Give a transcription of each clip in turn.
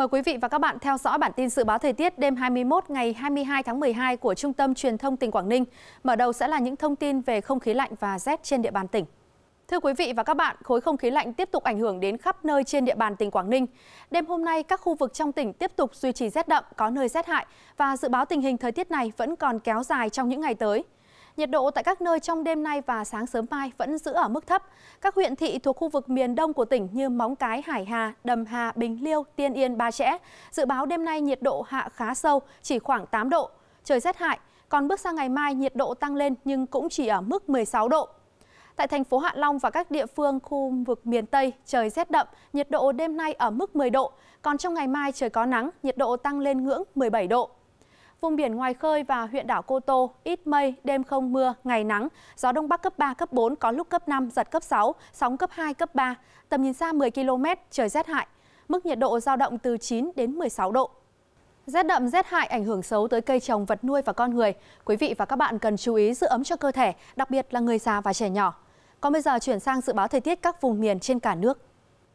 Mời quý vị và các bạn theo dõi bản tin dự báo thời tiết đêm 21 ngày 22 tháng 12 của Trung tâm Truyền thông tỉnh Quảng Ninh. Mở đầu sẽ là những thông tin về không khí lạnh và rét trên địa bàn tỉnh. Thưa quý vị và các bạn, khối không khí lạnh tiếp tục ảnh hưởng đến khắp nơi trên địa bàn tỉnh Quảng Ninh. Đêm hôm nay, các khu vực trong tỉnh tiếp tục duy trì rét đậm, có nơi rét hại và dự báo tình hình thời tiết này vẫn còn kéo dài trong những ngày tới. Nhiệt độ tại các nơi trong đêm nay và sáng sớm mai vẫn giữ ở mức thấp. Các huyện thị thuộc khu vực miền đông của tỉnh như Móng Cái, Hải Hà, Đầm Hà, Bình Liêu, Tiên Yên, Ba Chẽ. Dự báo đêm nay nhiệt độ hạ khá sâu, chỉ khoảng 8 độ. Trời rét hại, còn bước sang ngày mai nhiệt độ tăng lên nhưng cũng chỉ ở mức 16 độ. Tại thành phố Hạ Long và các địa phương khu vực miền Tây, trời rét đậm, nhiệt độ đêm nay ở mức 10 độ, còn trong ngày mai trời có nắng, nhiệt độ tăng lên ngưỡng 17 độ. Vùng biển ngoài khơi và huyện đảo Cô Tô, ít mây, đêm không mưa, ngày nắng, gió đông bắc cấp 3, cấp 4, có lúc cấp 5, giật cấp 6, sóng cấp 2, cấp 3, tầm nhìn xa 10 km, trời rét hại. Mức nhiệt độ giao động từ 9 đến 16 độ. Rét đậm rét hại ảnh hưởng xấu tới cây trồng, vật nuôi và con người. Quý vị và các bạn cần chú ý giữ ấm cho cơ thể, đặc biệt là người già và trẻ nhỏ. Còn bây giờ chuyển sang dự báo thời tiết các vùng miền trên cả nước.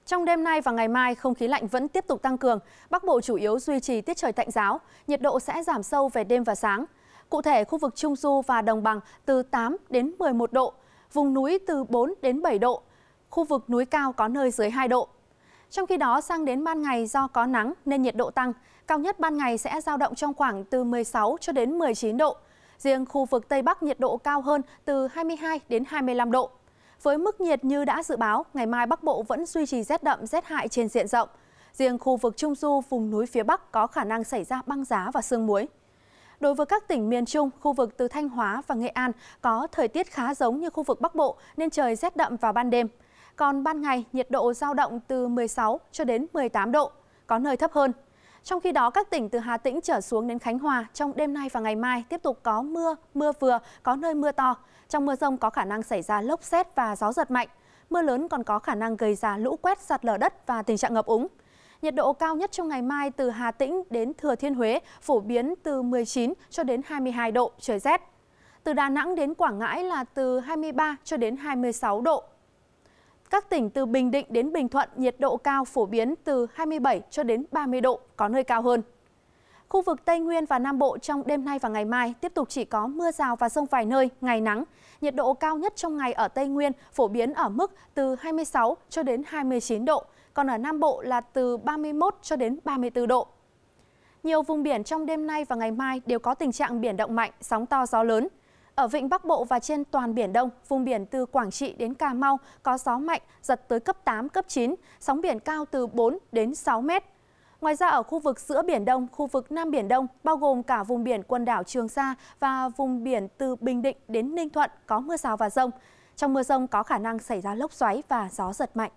Trong đêm nay và ngày mai, không khí lạnh vẫn tiếp tục tăng cường. Bắc Bộ chủ yếu duy trì tiết trời tạnh giáo, nhiệt độ sẽ giảm sâu về đêm và sáng. Cụ thể, khu vực Trung Du và Đồng Bằng từ 8 đến 11 độ, vùng núi từ 4 đến 7 độ, khu vực núi cao có nơi dưới 2 độ. Trong khi đó, sang đến ban ngày do có nắng nên nhiệt độ tăng, cao nhất ban ngày sẽ giao động trong khoảng từ 16 cho đến 19 độ. Riêng khu vực Tây Bắc nhiệt độ cao hơn từ 22 đến 25 độ. Với mức nhiệt như đã dự báo, ngày mai Bắc Bộ vẫn duy trì rét đậm, rét hại trên diện rộng. Riêng khu vực Trung Du, vùng núi phía Bắc có khả năng xảy ra băng giá và sương muối. Đối với các tỉnh miền Trung, khu vực từ Thanh Hóa và Nghệ An có thời tiết khá giống như khu vực Bắc Bộ nên trời rét đậm vào ban đêm. Còn ban ngày, nhiệt độ giao động từ 16 cho đến 18 độ, có nơi thấp hơn. Trong khi đó, các tỉnh từ Hà Tĩnh trở xuống đến Khánh Hòa trong đêm nay và ngày mai tiếp tục có mưa, mưa vừa, có nơi mưa to. Trong mưa rông có khả năng xảy ra lốc xét và gió giật mạnh. Mưa lớn còn có khả năng gây ra lũ quét, sạt lở đất và tình trạng ngập úng. Nhiệt độ cao nhất trong ngày mai từ Hà Tĩnh đến Thừa Thiên Huế phổ biến từ 19 cho đến 22 độ, trời rét. Từ Đà Nẵng đến Quảng Ngãi là từ 23 cho đến 26 độ, các tỉnh từ Bình Định đến Bình Thuận nhiệt độ cao phổ biến từ 27 cho đến 30 độ, có nơi cao hơn. Khu vực Tây Nguyên và Nam Bộ trong đêm nay và ngày mai tiếp tục chỉ có mưa rào và rông vài nơi, ngày nắng. Nhiệt độ cao nhất trong ngày ở Tây Nguyên phổ biến ở mức từ 26 cho đến 29 độ, còn ở Nam Bộ là từ 31 cho đến 34 độ. Nhiều vùng biển trong đêm nay và ngày mai đều có tình trạng biển động mạnh, sóng to gió lớn. Ở vịnh Bắc Bộ và trên toàn biển Đông, vùng biển từ Quảng Trị đến Cà Mau có gió mạnh, giật tới cấp 8, cấp 9, sóng biển cao từ 4 đến 6 mét. Ngoài ra ở khu vực giữa Biển Đông, khu vực Nam Biển Đông, bao gồm cả vùng biển quần đảo Trường Sa và vùng biển từ Bình Định đến Ninh Thuận có mưa rào và rông. Trong mưa rông có khả năng xảy ra lốc xoáy và gió giật mạnh.